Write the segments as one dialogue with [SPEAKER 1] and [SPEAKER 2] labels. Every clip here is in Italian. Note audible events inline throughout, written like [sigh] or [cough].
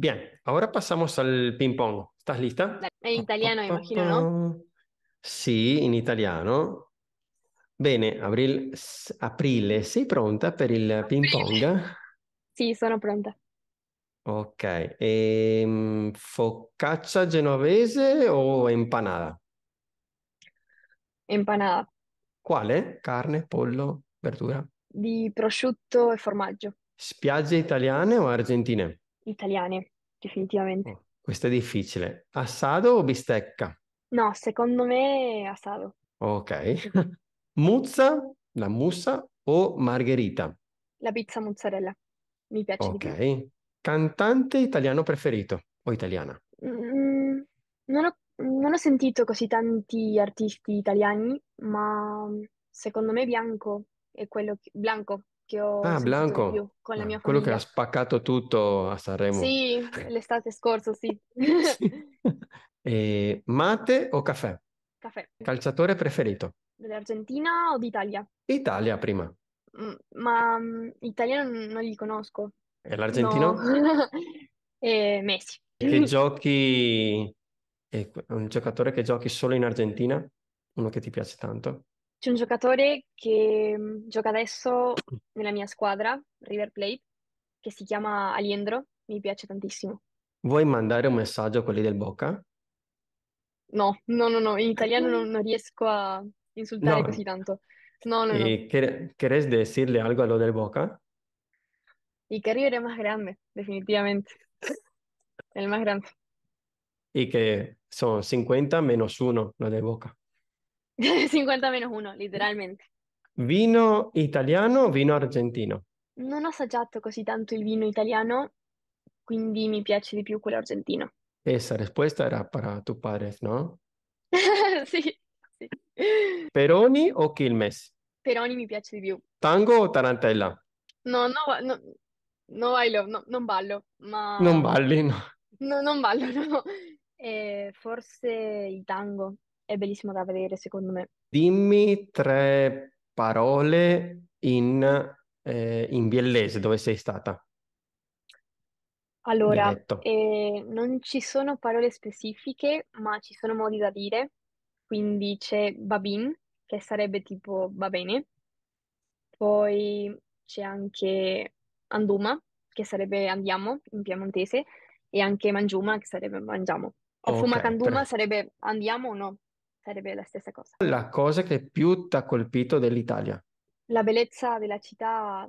[SPEAKER 1] Bien, ahora pasamos al ping pong. ¿Estás lista?
[SPEAKER 2] En italiano, pa, pa, pa, imagino, ¿no?
[SPEAKER 1] Sì, in italiano. Bene, Abril, Aprile, sei pronta per il ping pong?
[SPEAKER 2] Sì, [laughs] sono pronta.
[SPEAKER 1] Ok, ehm, focaccia genovese o empanada?
[SPEAKER 2] Empanada.
[SPEAKER 1] Quale? Carne, pollo, verdura?
[SPEAKER 2] Di prosciutto e formaggio.
[SPEAKER 1] Spiagge italiane o argentine?
[SPEAKER 2] italiane, definitivamente. Oh,
[SPEAKER 1] questo è difficile. Assado o bistecca?
[SPEAKER 2] No, secondo me assado.
[SPEAKER 1] Ok. [laughs] muzza, la mussa o margherita?
[SPEAKER 2] La pizza mozzarella. Mi piace Ok.
[SPEAKER 1] Cantante italiano preferito o italiana?
[SPEAKER 2] Mm, non, ho, non ho sentito così tanti artisti italiani, ma secondo me Bianco è quello che... Blanco che ho ah, Blanco, più, con la ah, mia famiglia. Quello che ha
[SPEAKER 1] spaccato tutto a Sanremo.
[SPEAKER 2] Sì, [laughs] l'estate scorsa, sì. sì.
[SPEAKER 1] [laughs] E mate o caffè?
[SPEAKER 2] Caffè. Calciatore preferito? Dell'Argentina o d'Italia?
[SPEAKER 1] Italia prima.
[SPEAKER 2] Mm, ma um, italiano non li conosco.
[SPEAKER 1] E l'argentino?
[SPEAKER 2] No. [laughs] e Messi. Che
[SPEAKER 1] giochi... È un giocatore che giochi solo in Argentina? Uno che ti piace tanto?
[SPEAKER 2] C'è un giocatore che mm, gioca adesso nella mia squadra, River Plate, che si chiama Aliendro, mi piace tantissimo.
[SPEAKER 1] Vuoi mandare un messaggio a quelli del Boca?
[SPEAKER 2] No, no, no, no, in italiano [laughs] non, non riesco a insultare No. così tanto. No, no, no. ¿Y
[SPEAKER 1] quer- querés algo a lo del Boca?
[SPEAKER 2] [laughs] Y que River il più grande, definitivamente. il più grande.
[SPEAKER 1] E che sono 50 meno 1 lo del Boca.
[SPEAKER 2] 50 meno 1, literalmente.
[SPEAKER 1] Vino italiano o vino argentino?
[SPEAKER 2] Non ho assaggiato così tanto il vino italiano, quindi mi piace di più quello argentino.
[SPEAKER 1] Esa risposta era per tu padre, ¿no?
[SPEAKER 2] [laughs] sì, sì.
[SPEAKER 1] Peroni o Quilmes?
[SPEAKER 2] Peroni mi piace di più.
[SPEAKER 1] Tango o tarantella?
[SPEAKER 2] No, no, no, no bailo, no, non ballo, ma... Non balli, no. No, non ballo, [laughs] no. Eh, forse il tango è bellissimo da vedere, secondo me.
[SPEAKER 1] Dimmi tre parole in, eh, in biellese dove sei stata.
[SPEAKER 2] Allora, eh, non ci sono parole specifiche, ma ci sono modi da dire. Quindi c'è babin, che sarebbe tipo va bene. Poi c'è anche anduma, che sarebbe andiamo in piemontese, e anche mangiuma, che sarebbe mangiamo. O okay, fumakanduma tre. sarebbe andiamo o no? sarebbe la stessa cosa.
[SPEAKER 1] La cosa che più ti ha colpito dell'Italia?
[SPEAKER 2] La bellezza della città,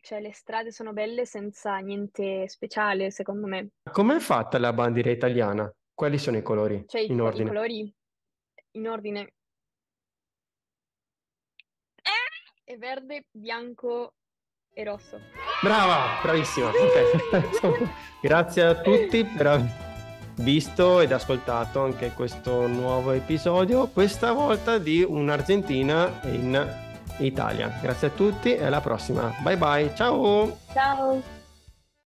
[SPEAKER 2] cioè le strade sono belle senza niente speciale, secondo me.
[SPEAKER 1] Com'è fatta la bandiera italiana? Quali sono i colori? Cioè, in i, ordine. I
[SPEAKER 2] colori in ordine. Eh! È verde, bianco e rosso.
[SPEAKER 1] Brava, bravissima. Okay. [laughs] Grazie a tutti per aver visto ed ascoltato anche questo nuovo episodio, questa volta di un'Argentina in Italia. Grazie a tutti e alla prossima. Bye bye, ciao!
[SPEAKER 2] Ciao!